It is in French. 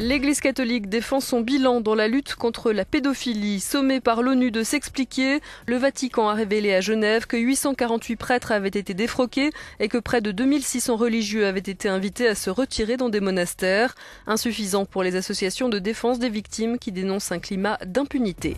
L'Église catholique défend son bilan dans la lutte contre la pédophilie. Sommé par l'ONU de s'expliquer, le Vatican a révélé à Genève que 848 prêtres avaient été défroqués et que près de 2600 religieux avaient été invités à se retirer dans des monastères, insuffisant pour les associations de défense des victimes qui dénoncent un climat d'impunité.